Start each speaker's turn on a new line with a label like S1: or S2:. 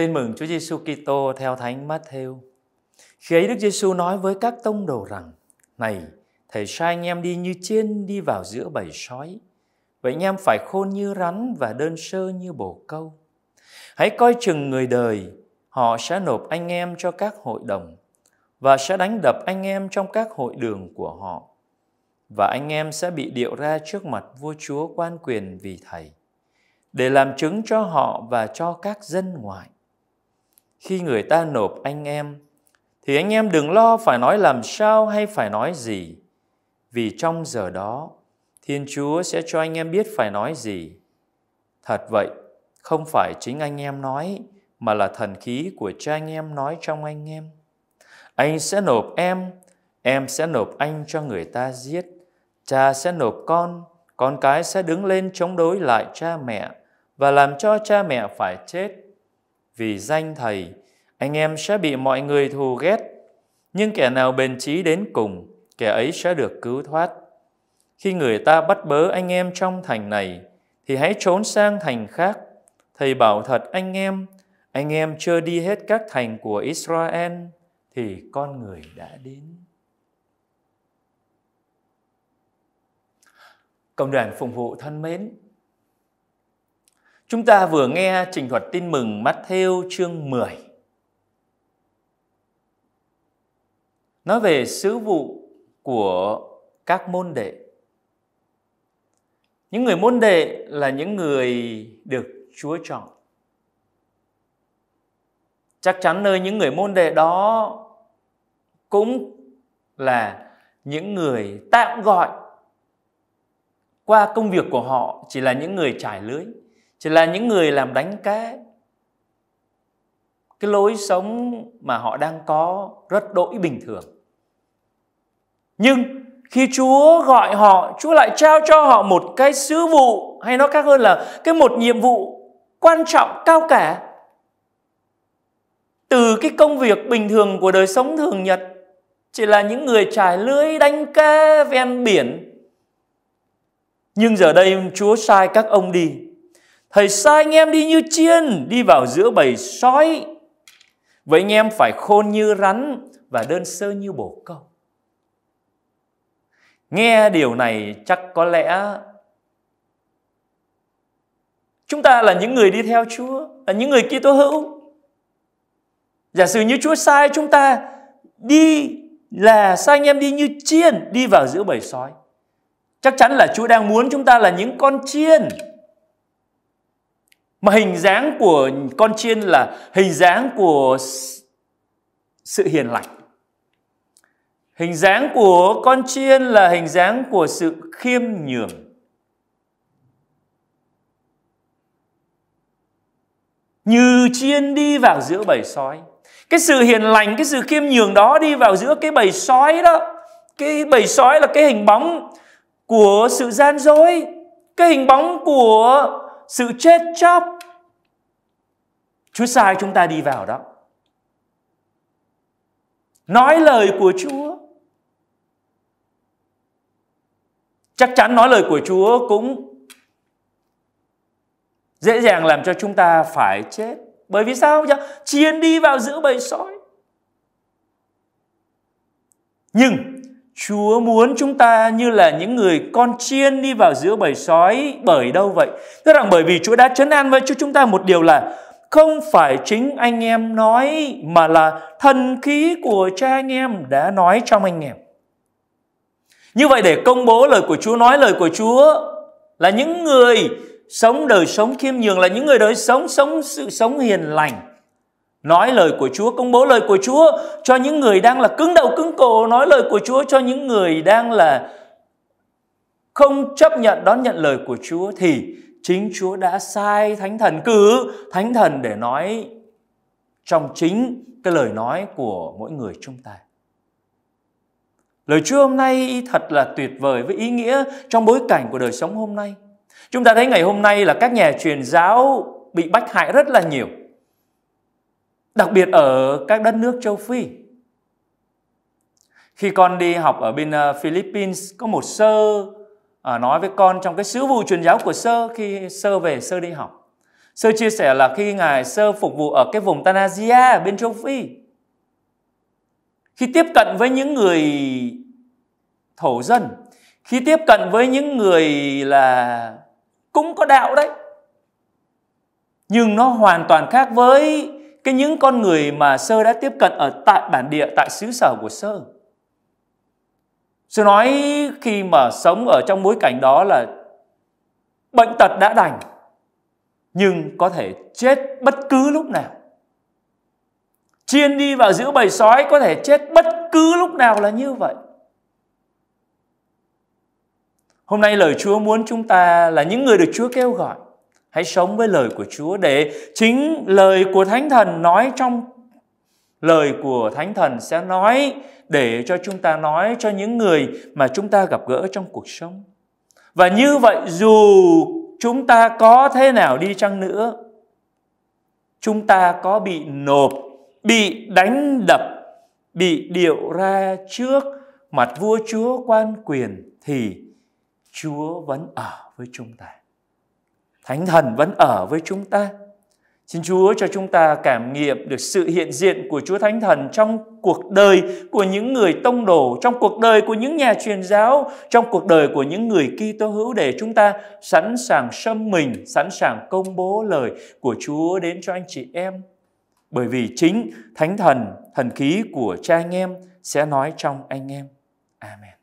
S1: Tin mừng Chúa Giêsu Kitô theo Thánh Matthew. Khi ấy Đức Giêsu nói với các tông đồ rằng: "Này, thầy sai anh em đi như chiên đi vào giữa bầy sói. Vậy anh em phải khôn như rắn và đơn sơ như bồ câu. Hãy coi chừng người đời, họ sẽ nộp anh em cho các hội đồng và sẽ đánh đập anh em trong các hội đường của họ. Và anh em sẽ bị điệu ra trước mặt vua chúa quan quyền vì thầy để làm chứng cho họ và cho các dân ngoại khi người ta nộp anh em thì anh em đừng lo phải nói làm sao hay phải nói gì vì trong giờ đó thiên chúa sẽ cho anh em biết phải nói gì thật vậy không phải chính anh em nói mà là thần khí của cha anh em nói trong anh em anh sẽ nộp em em sẽ nộp anh cho người ta giết cha sẽ nộp con con cái sẽ đứng lên chống đối lại cha mẹ và làm cho cha mẹ phải chết vì danh thầy anh em sẽ bị mọi người thù ghét nhưng kẻ nào bền trí đến cùng kẻ ấy sẽ được cứu thoát khi người ta bắt bớ anh em trong thành này thì hãy trốn sang thành khác thầy bảo thật anh em anh em chưa đi hết các thành của Israel thì con người đã đến công đoàn phục vụ thân mến Chúng ta vừa nghe trình thuật tin mừng Matthew chương 10. Nói về sứ vụ của các môn đệ. Những người môn đệ là những người được Chúa chọn. Chắc chắn nơi những người môn đệ đó cũng là những người tạm gọi qua công việc của họ chỉ là những người trải lưới chỉ là những người làm đánh cá cái lối sống mà họ đang có rất đỗi bình thường nhưng khi Chúa gọi họ, Chúa lại trao cho họ một cái sứ vụ hay nói khác hơn là cái một nhiệm vụ quan trọng cao cả. Từ cái công việc bình thường của đời sống thường nhật chỉ là những người trải lưới đánh cá ven biển. Nhưng giờ đây Chúa sai các ông đi Thầy sai anh em đi như chiên, đi vào giữa bầy sói. Vậy anh em phải khôn như rắn và đơn sơ như bổ câu. Nghe điều này chắc có lẽ chúng ta là những người đi theo Chúa, là những người Kitô hữu. Giả sử như Chúa sai chúng ta đi là sai anh em đi như chiên đi vào giữa bầy sói. Chắc chắn là Chúa đang muốn chúng ta là những con chiên mà hình dáng của con chiên là hình dáng của sự hiền lành. Hình dáng của con chiên là hình dáng của sự khiêm nhường. Như chiên đi vào giữa bầy sói. Cái sự hiền lành, cái sự khiêm nhường đó đi vào giữa cái bầy sói đó. Cái bầy sói là cái hình bóng của sự gian dối. Cái hình bóng của sự chết chóc. Chúa sai chúng ta đi vào đó. Nói lời của Chúa. Chắc chắn nói lời của Chúa cũng dễ dàng làm cho chúng ta phải chết. Bởi vì sao? Chiến đi vào giữa bầy sói. Nhưng Chúa muốn chúng ta như là những người con chiên đi vào giữa bầy sói bởi đâu vậy? Tức rằng bởi vì Chúa đã chấn an với chúng ta một điều là không phải chính anh em nói mà là thần khí của cha anh em đã nói trong anh em. Như vậy để công bố lời của Chúa, nói lời của Chúa là những người sống đời sống khiêm nhường là những người đời sống sống sự sống hiền lành Nói lời của Chúa, công bố lời của Chúa cho những người đang là cứng đầu cứng cổ, nói lời của Chúa cho những người đang là không chấp nhận đón nhận lời của Chúa thì chính Chúa đã sai Thánh Thần cử Thánh Thần để nói trong chính cái lời nói của mỗi người chúng ta. Lời Chúa hôm nay thật là tuyệt vời với ý nghĩa trong bối cảnh của đời sống hôm nay. Chúng ta thấy ngày hôm nay là các nhà truyền giáo bị bách hại rất là nhiều đặc biệt ở các đất nước châu Phi. Khi con đi học ở bên ờ, Philippines, có một sơ ờ, nói với con trong cái sứ vụ truyền giáo của sơ khi sơ về sơ đi học. Sơ chia sẻ là khi ngài sơ phục vụ ở cái vùng Tanasia bên châu Phi. Khi tiếp cận với những người thổ dân, khi tiếp cận với những người là cũng có đạo đấy. Nhưng nó hoàn toàn khác với cái những con người mà sơ đã tiếp cận ở tại bản địa tại xứ sở của sơ sơ nói khi mà sống ở trong bối cảnh đó là bệnh tật đã đành nhưng có thể chết bất cứ lúc nào chiên đi vào giữa bầy sói có thể chết bất cứ lúc nào là như vậy hôm nay lời chúa muốn chúng ta là những người được chúa kêu gọi Hãy sống với lời của Chúa để chính lời của Thánh Thần nói trong lời của Thánh Thần sẽ nói để cho chúng ta nói cho những người mà chúng ta gặp gỡ trong cuộc sống. Và như vậy dù chúng ta có thế nào đi chăng nữa, chúng ta có bị nộp, bị đánh đập, bị điệu ra trước mặt vua chúa quan quyền thì Chúa vẫn ở với chúng ta. Thánh Thần vẫn ở với chúng ta. Xin Chúa cho chúng ta cảm nghiệm được sự hiện diện của Chúa Thánh Thần trong cuộc đời của những người tông đồ, trong cuộc đời của những nhà truyền giáo, trong cuộc đời của những người Kitô hữu để chúng ta sẵn sàng xâm mình, sẵn sàng công bố lời của Chúa đến cho anh chị em. Bởi vì chính Thánh Thần, thần khí của cha anh em sẽ nói trong anh em. Amen.